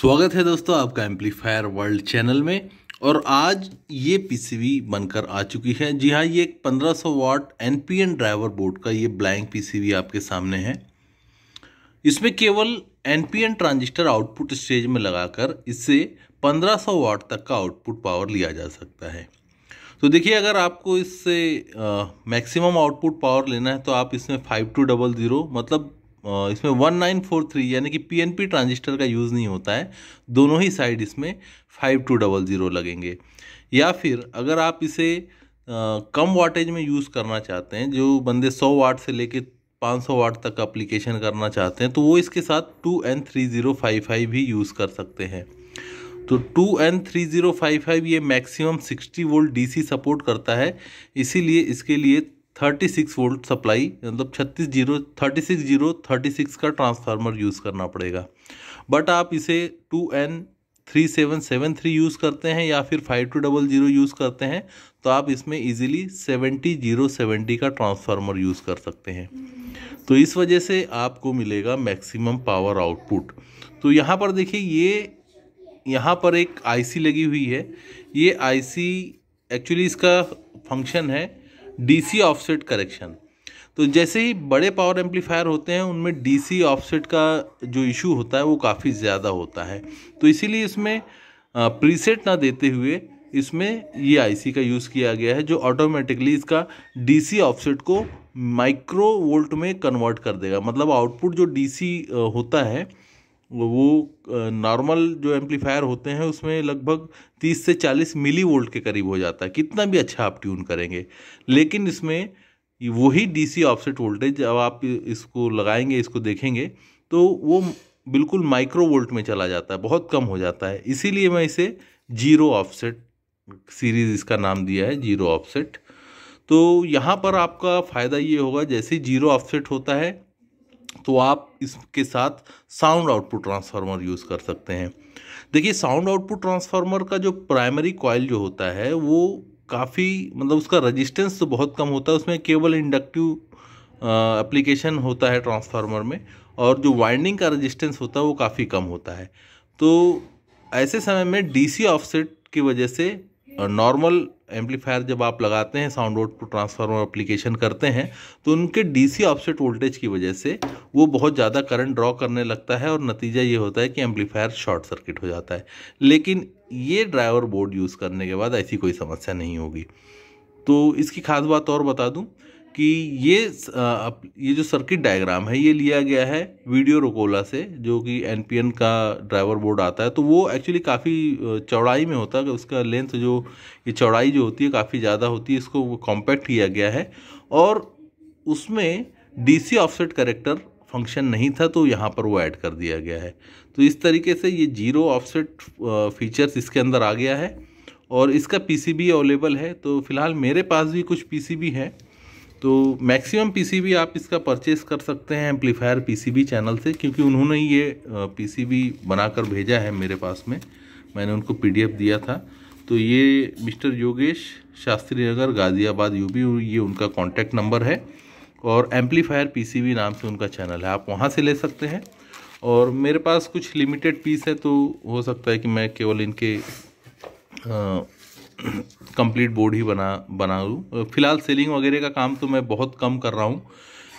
स्वागत है दोस्तों आपका एम्पलीफायर वर्ल्ड चैनल में और आज ये पीसीबी बनकर आ चुकी है जी हाँ ये एक 1500 वाट एन ड्राइवर बोर्ड का ये ब्लैंक पीसीबी आपके सामने है इसमें केवल एन ट्रांजिस्टर आउटपुट स्टेज में लगाकर इससे 1500 वाट तक का आउटपुट पावर लिया जा सकता है तो देखिए अगर आपको इससे मैक्सिमम आउटपुट पावर लेना है तो आप इसमें फाइव टू डबल ज़ीरो मतलब इसमें वन नाइन फोर थ्री यानी कि पीएनपी ट्रांजिस्टर का यूज़ नहीं होता है दोनों ही साइड इसमें फाइव टू डबल ज़ीरो लगेंगे या फिर अगर आप इसे कम वाटेज में यूज़ करना चाहते हैं जो बंदे 100 वाट से लेके 500 वाट तक अप्लीकेशन करना चाहते हैं तो वो इसके साथ two N three zero five five भी यूज़ कर सकते हैं तो two N three zero five five ये मैक्सिमम 60 वोल्ट डीसी सपोर्ट करता है इसीलिए इसके लिए थर्टी सिक्स वोल्ट सप्लाई मतलब छत्तीस zero thirty six zero thirty six का ट्रांसफार्मर यूज़ करना पड़ेगा बट आप इसे two N three seven seven three use करते हैं या फिर five two double zero use करते हैं तो आप इसमें इजीली सेवेंटी ज़ीरो सेवेंटी का ट्रांसफार्मर यूज़ कर सकते हैं तो इस वजह से आपको मिलेगा मैक्सिमम पावर आउटपुट तो यहाँ पर देखिए ये यहाँ पर एक आईसी लगी हुई है ये आईसी एक्चुअली इसका फंक्शन है डीसी ऑफसेट करेक्शन तो जैसे ही बड़े पावर एम्पलीफायर होते हैं उनमें डीसी ऑफसेट का जो इशू होता है वो काफ़ी ज़्यादा होता है तो इसीलिए इसमें प्रीसेट ना देते हुए इसमें ये आईसी का यूज़ किया गया है जो ऑटोमेटिकली इसका डीसी ऑफसेट को माइक्रो वोल्ट में कन्वर्ट कर देगा मतलब आउटपुट जो डीसी होता है वो नॉर्मल जो एम्पलीफायर होते हैं उसमें लगभग 30 से 40 मिली वोल्ट के करीब हो जाता है कितना भी अच्छा आप ट्यून करेंगे लेकिन इसमें वही डीसी ऑफसेट वोल्टेज जब आप इसको लगाएंगे इसको देखेंगे तो वो बिल्कुल माइक्रो वोल्ट में चला जाता है बहुत कम हो जाता है इसीलिए मैं इसे जीरो ऑफसेट सीरीज़ इसका नाम दिया है जीरो ऑफसेट तो यहाँ पर आपका फ़ायदा ये होगा जैसे जीरो ऑफसेट होता है तो आप इसके साथ साउंड आउटपुट ट्रांसफार्मर यूज़ कर सकते हैं देखिए साउंड आउटपुट ट्रांसफार्मर का जो प्राइमरी कॉयल जो होता है वो काफ़ी मतलब उसका रजिस्टेंस तो बहुत कम होता है उसमें केवल इंडक्टिव एप्लीकेशन होता है ट्रांसफार्मर में और जो वाइंडिंग का रजिस्टेंस होता है वो काफ़ी कम होता है तो ऐसे समय में डीसी ऑफसेट की वजह से नॉर्मल एम्पलीफायर जब आप लगाते हैं साउंड रोड ट्रांसफार्मर अप्लीकेशन करते हैं तो उनके डीसी ऑफसेट वोल्टेज की वजह से वो बहुत ज़्यादा करंट ड्रॉ करने लगता है और नतीजा ये होता है कि एम्पलीफायर शॉर्ट सर्किट हो जाता है लेकिन ये ड्राइवर बोर्ड यूज़ करने के बाद ऐसी कोई समस्या नहीं होगी तो इसकी खास बात और बता दूँ कि ये ये जो सर्किट डायग्राम है ये लिया गया है वीडियो रोकोला से जो कि एन का ड्राइवर बोर्ड आता है तो वो एक्चुअली काफ़ी चौड़ाई में होता है उसका लेंथ जो ये चौड़ाई जो होती है काफ़ी ज़्यादा होती है इसको कॉम्पैक्ट किया गया है और उसमें डीसी ऑफसेट करेक्टर फंक्शन नहीं था तो यहाँ पर वो ऐड कर दिया गया है तो इस तरीके से ये जीरो ऑफसेट फीचर्स इसके अंदर आ गया है और इसका पीसीबी अवेलेबल है तो फिलहाल मेरे पास भी कुछ पीसीबी हैं तो मैक्सिमम पीसीबी आप इसका परचेस कर सकते हैं एम्पलीफायर पीसीबी चैनल से क्योंकि उन्होंने ये पीसीबी बनाकर भेजा है मेरे पास में मैंने उनको पीडीएफ दिया था तो ये मिस्टर योगेश शास्त्री नगर गाज़ियाबाद यूपी ये उनका कांटेक्ट नंबर है और एम्पलीफायर पीसीबी नाम से उनका चैनल है आप वहाँ से ले सकते हैं और मेरे पास कुछ लिमिटेड पीस है तो हो सकता है कि मैं केवल इनके आ, कंप्लीट बोर्ड ही बना बना लूँ फ़िलहाल सेलिंग वगैरह का काम तो मैं बहुत कम कर रहा हूँ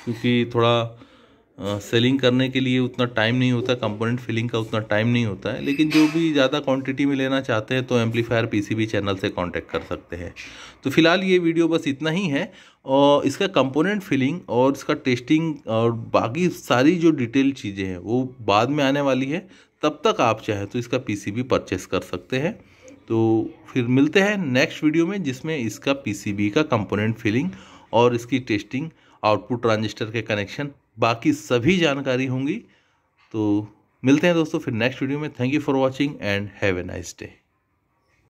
क्योंकि थोड़ा सेलिंग करने के लिए उतना टाइम नहीं होता कंपोनेंट फिलिंग का उतना टाइम नहीं होता है लेकिन जो भी ज़्यादा क्वांटिटी में लेना चाहते हैं तो एम्पलीफायर पीसीबी चैनल से कांटेक्ट कर सकते हैं तो फिलहाल ये वीडियो बस इतना ही है और इसका कंपोनेंट फिलिंग और इसका टेस्टिंग और बाकी सारी जो डिटेल चीज़ें हैं वो बाद में आने वाली है तब तक आप चाहें तो इसका पी परचेस कर सकते हैं तो फिर मिलते हैं नेक्स्ट वीडियो में जिसमें इसका पीसीबी का कंपोनेंट फिलिंग और इसकी टेस्टिंग आउटपुट ट्रांजिस्टर के कनेक्शन बाकी सभी जानकारी होंगी तो मिलते हैं दोस्तों फिर नेक्स्ट वीडियो में thank you for watching and have a nice day